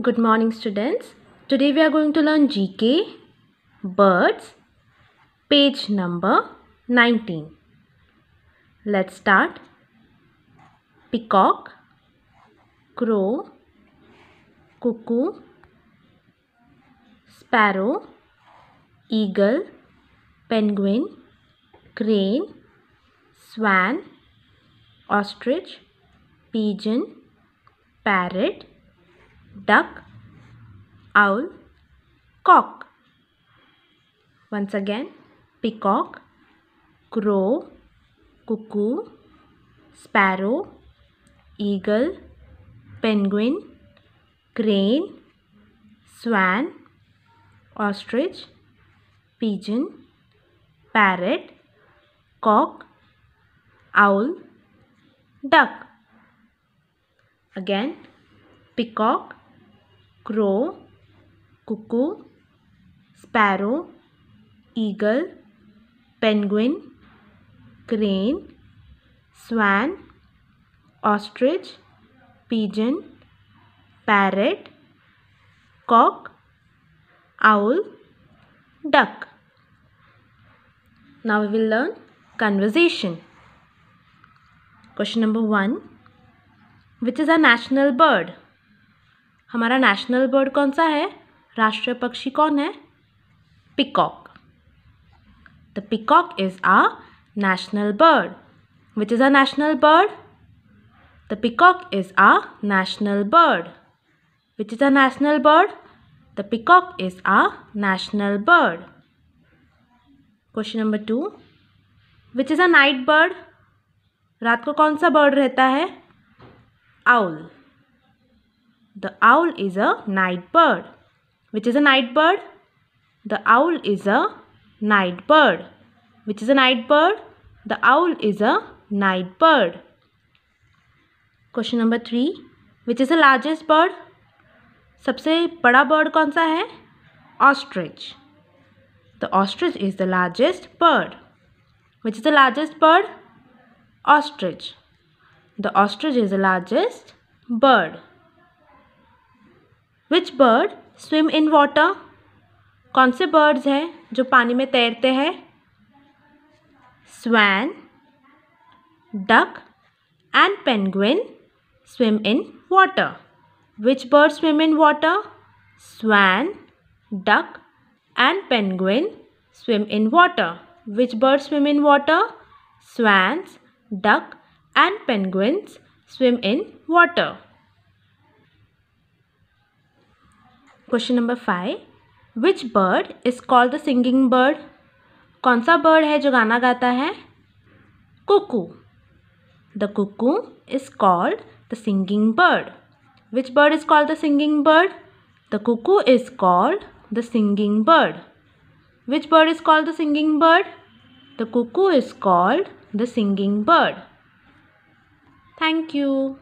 Good morning students. Today we are going to learn GK, birds, page number 19. Let's start. Peacock, crow, cuckoo, sparrow, eagle, penguin, crane, swan, ostrich, pigeon, parrot, duck, owl, cock. Once again, peacock, crow, cuckoo, sparrow, eagle, penguin, crane, swan, ostrich, pigeon, parrot, cock, owl, duck. Again, peacock, crow, cuckoo, sparrow, eagle, penguin, crane, swan, ostrich, pigeon, parrot, cock, owl, duck. Now we will learn conversation. Question number 1. Which is a national bird? हमारा national bird कौन सा है राष्ट्रीय पक्षी कौन है peacock the peacock is a national bird which is a national bird the peacock is a national bird which is a national bird the peacock is a national bird question number two which is a night bird रात को कौन सा bird रहता है owl The owl is a night bird. Which is a night bird? The owl is a night bird. Which is a night bird? The owl is a night bird. Question number 3. Which is the largest bird? Sabse bada bird kaun sa Ostrich. The ostrich is the largest bird. Which is the largest bird? Ostrich. The ostrich is the largest bird. Which bird swim in water कौन से बर्ड्स हैं जो पानी में तैरते हैं swan duck and penguin swim in water which bird swim in water swan duck and penguin swim in water which bird swim in water swans duck and penguins swim in water question number five which bird is called the singing bird कौन सा bird है जो गाना गाता है cuckoo the cuckoo is called the singing bird which bird is called the singing bird the cuckoo is called the singing bird which bird is called the singing bird the cuckoo is called the singing bird thank you